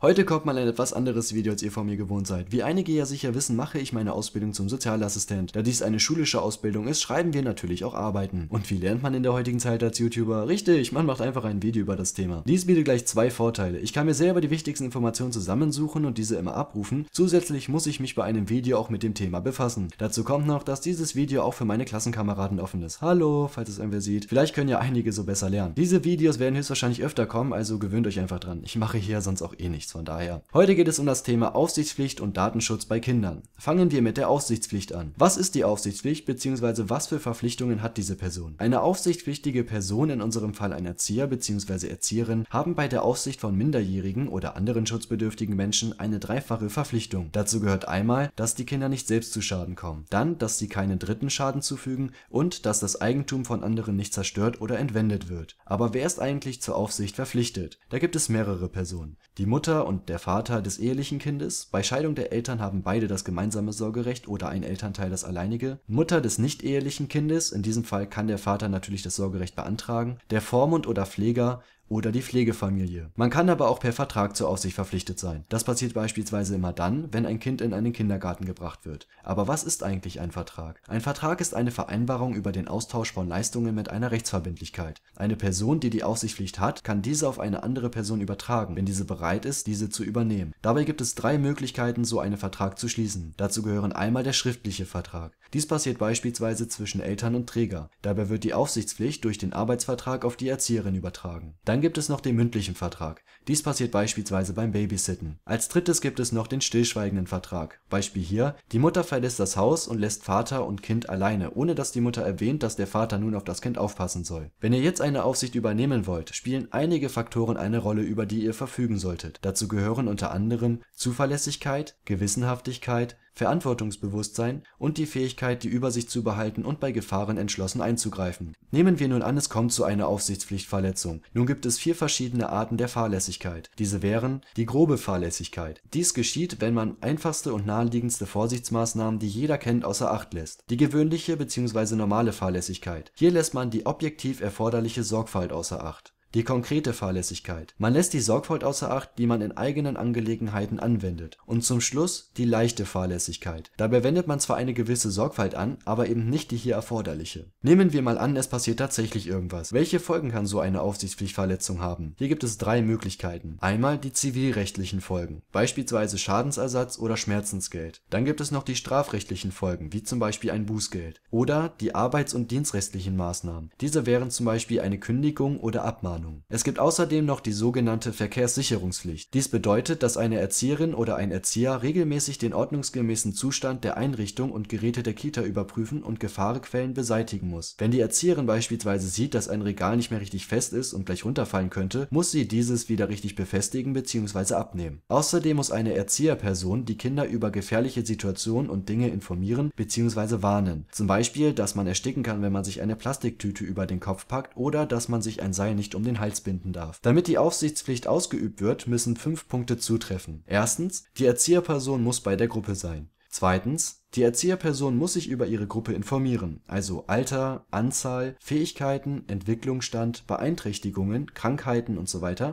Heute kommt mal ein etwas anderes Video, als ihr von mir gewohnt seid. Wie einige ja sicher wissen, mache ich meine Ausbildung zum Sozialassistent. Da dies eine schulische Ausbildung ist, schreiben wir natürlich auch Arbeiten. Und wie lernt man in der heutigen Zeit als YouTuber? Richtig, man macht einfach ein Video über das Thema. Dies bietet gleich zwei Vorteile. Ich kann mir selber die wichtigsten Informationen zusammensuchen und diese immer abrufen. Zusätzlich muss ich mich bei einem Video auch mit dem Thema befassen. Dazu kommt noch, dass dieses Video auch für meine Klassenkameraden offen ist. Hallo, falls es irgendwer sieht. Vielleicht können ja einige so besser lernen. Diese Videos werden höchstwahrscheinlich öfter kommen, also gewöhnt euch einfach dran. Ich mache hier sonst auch eh nichts nichts von daher. Heute geht es um das Thema Aufsichtspflicht und Datenschutz bei Kindern. Fangen wir mit der Aufsichtspflicht an. Was ist die Aufsichtspflicht bzw. was für Verpflichtungen hat diese Person? Eine aufsichtspflichtige Person, in unserem Fall ein Erzieher bzw. Erzieherin, haben bei der Aufsicht von minderjährigen oder anderen schutzbedürftigen Menschen eine dreifache Verpflichtung. Dazu gehört einmal, dass die Kinder nicht selbst zu Schaden kommen, dann, dass sie keinen Dritten Schaden zufügen und dass das Eigentum von anderen nicht zerstört oder entwendet wird. Aber wer ist eigentlich zur Aufsicht verpflichtet? Da gibt es mehrere Personen. Die Mutter, Mutter und der Vater des ehelichen Kindes, bei Scheidung der Eltern haben beide das gemeinsame Sorgerecht oder ein Elternteil das alleinige, Mutter des nicht ehelichen Kindes (in diesem Fall kann der Vater natürlich das Sorgerecht beantragen), der Vormund oder Pfleger oder die Pflegefamilie. Man kann aber auch per Vertrag zur Aufsicht verpflichtet sein. Das passiert beispielsweise immer dann, wenn ein Kind in einen Kindergarten gebracht wird. Aber was ist eigentlich ein Vertrag? Ein Vertrag ist eine Vereinbarung über den Austausch von Leistungen mit einer Rechtsverbindlichkeit. Eine Person, die die Aufsichtspflicht hat, kann diese auf eine andere Person übertragen, wenn diese bereit ist, diese zu übernehmen. Dabei gibt es drei Möglichkeiten, so einen Vertrag zu schließen. Dazu gehören einmal der schriftliche Vertrag. Dies passiert beispielsweise zwischen Eltern und Träger. Dabei wird die Aufsichtspflicht durch den Arbeitsvertrag auf die Erzieherin übertragen. Dann dann gibt es noch den mündlichen Vertrag. Dies passiert beispielsweise beim Babysitten. Als Drittes gibt es noch den stillschweigenden Vertrag. Beispiel hier: Die Mutter verlässt das Haus und lässt Vater und Kind alleine, ohne dass die Mutter erwähnt, dass der Vater nun auf das Kind aufpassen soll. Wenn ihr jetzt eine Aufsicht übernehmen wollt, spielen einige Faktoren eine Rolle, über die ihr verfügen solltet. Dazu gehören unter anderem Zuverlässigkeit, Gewissenhaftigkeit Verantwortungsbewusstsein und die Fähigkeit, die Übersicht zu behalten und bei Gefahren entschlossen einzugreifen. Nehmen wir nun an, es kommt zu einer Aufsichtspflichtverletzung. Nun gibt es vier verschiedene Arten der Fahrlässigkeit. Diese wären: die grobe Fahrlässigkeit. Dies geschieht, wenn man einfachste und naheliegendste Vorsichtsmaßnahmen, die jeder kennt, außer Acht lässt. Die gewöhnliche bzw. normale Fahrlässigkeit. Hier lässt man die objektiv erforderliche Sorgfalt außer Acht die konkrete Fahrlässigkeit: Man lässt die Sorgfalt außer Acht, die man in eigenen Angelegenheiten anwendet. Und zum Schluss die leichte Fahrlässigkeit: Dabei wendet man zwar eine gewisse Sorgfalt an, aber eben nicht die hier erforderliche. Nehmen wir mal an, es passiert tatsächlich irgendwas. Welche Folgen kann so eine Aufsichtspflichtverletzung haben? Hier gibt es drei Möglichkeiten: Einmal die zivilrechtlichen Folgen, beispielsweise Schadensersatz oder Schmerzensgeld. Dann gibt es noch die strafrechtlichen Folgen, wie zum Beispiel ein Bußgeld. Oder die arbeits und dienstrechtlichen Maßnahmen. Diese wären zum Beispiel eine Kündigung oder Abmahnung Verwarnung. Es gibt außerdem noch die sogenannte Verkehrssicherungspflicht. Dies bedeutet, dass eine Erzieherin oder ein Erzieher regelmäßig den ordnungsgemäßen Zustand der Einrichtung und Geräte der Kita überprüfen und Gefahrenquellen beseitigen muss. Wenn die Erzieherin beispielsweise sieht, dass ein Regal nicht mehr richtig fest ist und gleich runterfallen könnte, muss sie dieses wieder richtig befestigen bzw. abnehmen. Außerdem muss eine Erzieherperson die Kinder über gefährliche Situationen und Dinge informieren bzw. warnen. Zum Beispiel, dass man ersticken kann, wenn man sich eine Plastiktüte über den Kopf packt oder dass man sich ein Seil nicht um den Hals binden darf. Damit die Aufsichtspflicht ausgeübt wird, müssen fünf Punkte zutreffen: 1. Die Erzieherperson muss bei der Gruppe sein. 2. Die Erzieherperson muss sich über ihre Gruppe informieren, also Alter, Anzahl, Fähigkeiten, Entwicklungsstand, Beeinträchtigungen, Krankheiten usw.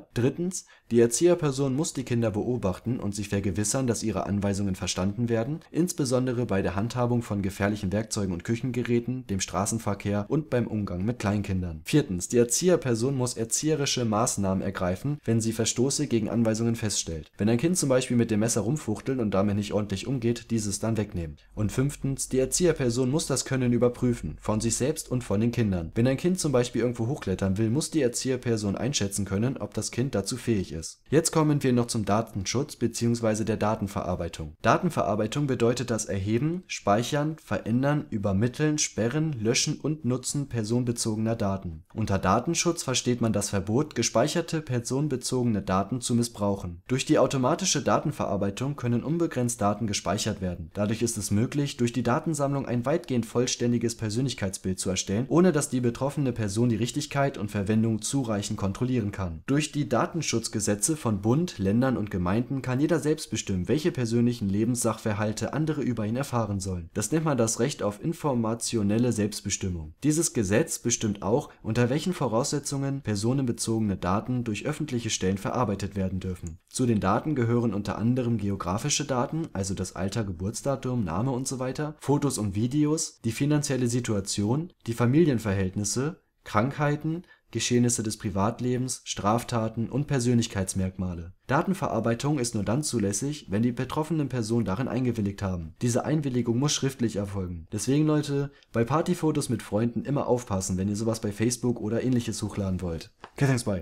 Die Erzieherperson muss die Kinder beobachten und sich vergewissern, dass ihre Anweisungen verstanden werden, insbesondere bei der Handhabung von gefährlichen Werkzeugen und Küchengeräten, dem Straßenverkehr und beim Umgang mit Kleinkindern. Viertens, Die Erzieherperson muss erzieherische Maßnahmen ergreifen, wenn sie Verstoße gegen Anweisungen feststellt. Wenn ein Kind zum Beispiel mit dem Messer rumfuchtelt und damit nicht ordentlich umgeht, dieses dann wegnehmen und fünftens, die Erzieherperson muss das Können überprüfen, von sich selbst und von den Kindern. Wenn ein Kind zum Beispiel irgendwo hochklettern will, muss die Erzieherperson einschätzen können, ob das Kind dazu fähig ist. Jetzt kommen wir noch zum Datenschutz bzw. der Datenverarbeitung. Datenverarbeitung bedeutet das Erheben, Speichern, Verändern, Übermitteln, Sperren, Löschen und Nutzen personenbezogener Daten. Unter Datenschutz versteht man das Verbot, gespeicherte personenbezogene Daten zu missbrauchen. Durch die automatische Datenverarbeitung können unbegrenzt Daten gespeichert werden. Dadurch ist es möglich, möglich, durch die Datensammlung ein weitgehend vollständiges Persönlichkeitsbild zu erstellen, ohne dass die betroffene Person die Richtigkeit und Verwendung zureichend kontrollieren kann. Durch die Datenschutzgesetze von Bund, Ländern und Gemeinden kann jeder selbst bestimmen, welche persönlichen Lebenssachverhalte andere über ihn erfahren sollen. Das nennt man das Recht auf informationelle Selbstbestimmung. Dieses Gesetz bestimmt auch, unter welchen Voraussetzungen personenbezogene Daten durch öffentliche Stellen verarbeitet werden dürfen. Zu den Daten gehören unter anderem geografische Daten, also das Alter, Geburtsdatum, Name und so weiter, Fotos und Videos, die finanzielle Situation, die Familienverhältnisse, Krankheiten, Geschehnisse des Privatlebens, Straftaten und Persönlichkeitsmerkmale. Datenverarbeitung ist nur dann zulässig, wenn die betroffenen Personen darin eingewilligt haben. Diese Einwilligung muss schriftlich erfolgen. Deswegen Leute, bei Partyfotos mit Freunden immer aufpassen, wenn ihr sowas bei Facebook oder ähnliches hochladen wollt. Okay, thanks, bye.